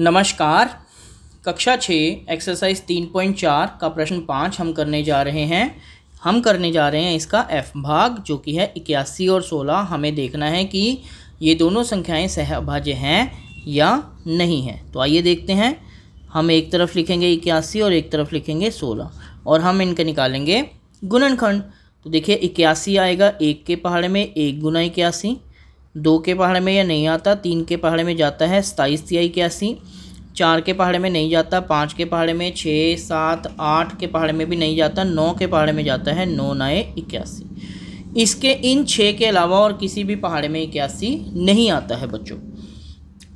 नमस्कार कक्षा छः एक्सरसाइज तीन पॉइंट चार का प्रश्न पाँच हम करने जा रहे हैं हम करने जा रहे हैं इसका एफ भाग जो कि है इक्यासी और सोलह हमें देखना है कि ये दोनों संख्याएं सहभाज्य हैं या नहीं हैं तो आइए देखते हैं हम एक तरफ लिखेंगे इक्यासी और एक तरफ लिखेंगे सोलह और हम इनके निकालेंगे गुणनखंड तो देखिए इक्यासी आएगा एक के पहाड़े में एक गुना इक्यासी दो के पहाड़ में यह नहीं आता तीन के पहाड़ में जाता है सताईस तिहाई इक्यासी चार के पहाड़ में नहीं जाता पाँच के पहाड़ में छः सात आठ के पहाड़ में भी नहीं जाता नौ के पहाड़ में जाता है नौ नए इक्यासी इसके इन छः के अलावा और किसी भी पहाड़ में इक्यासी नहीं आता है बच्चों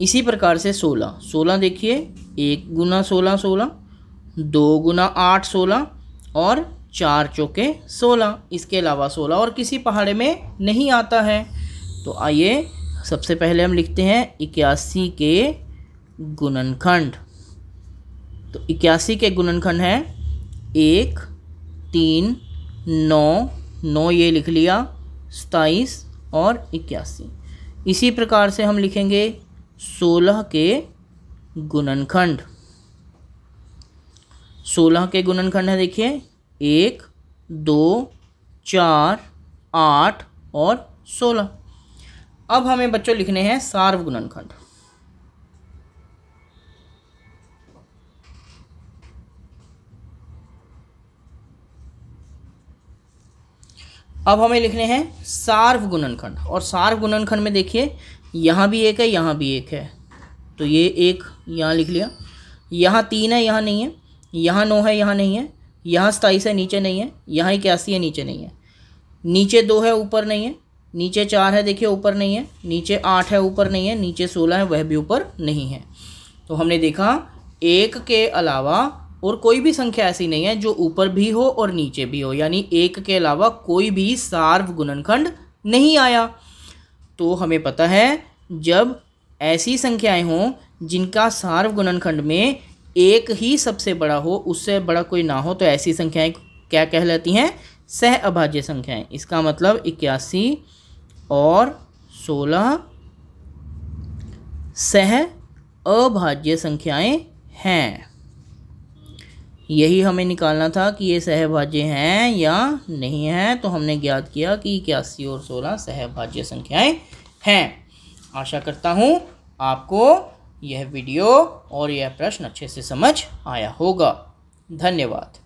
इसी प्रकार से सोलह सोलह देखिए एक गुना सोलह सोलह दो गुना आठ सोलह और चार चौके सोलह इसके अलावा सोलह और किसी पहाड़ में नहीं आता है तो आइए सबसे पहले हम लिखते हैं इक्यासी के गुणनखंड तो इक्यासी के गुणनखंड हैं एक तीन नौ नौ ये लिख लिया सताईस और इक्यासी इसी प्रकार से हम लिखेंगे सोलह के गुणनखंड सोलह के गुणनखंड है देखिए एक दो चार आठ और सोलह अब हमें बच्चों लिखने हैं सार्वगुणन खंड अब हमें लिखने हैं सार्वगुणन खंड और सार्वगुणन खंड में देखिए यहाँ भी एक है यहाँ भी एक है तो ये एक यहाँ लिख लिया यहाँ तीन है यहाँ नहीं है यहाँ नौ है यहाँ नहीं है यहाँ सताईस है नीचे नहीं है यहाँ इक्यासी है नीचे नहीं है नीचे दो है ऊपर नहीं है नीचे चार है देखिए ऊपर नहीं है नीचे आठ है ऊपर नहीं है नीचे सोलह है वह भी ऊपर नहीं है तो हमने देखा एक के अलावा और कोई भी संख्या ऐसी नहीं है जो ऊपर भी हो और नीचे भी हो यानी एक के अलावा कोई भी सार्व गुणनखंड नहीं आया तो हमें पता है जब ऐसी संख्याएं हों जिनका सार्व गुणनखंड में एक ही सबसे बड़ा हो उससे बड़ा कोई ना हो तो ऐसी संख्याएं क्या कहलाती हैं सह अभाज्य संख्याएं इसका मतलब इक्यासी और सोलह सह अभाज्य संख्याएं हैं यही हमें निकालना था कि ये सहभाज्य हैं या नहीं हैं तो हमने ज्ञात किया कि इक्यासी और सोलह सहभाज्य संख्याएं हैं आशा करता हूँ आपको यह वीडियो और यह प्रश्न अच्छे से समझ आया होगा धन्यवाद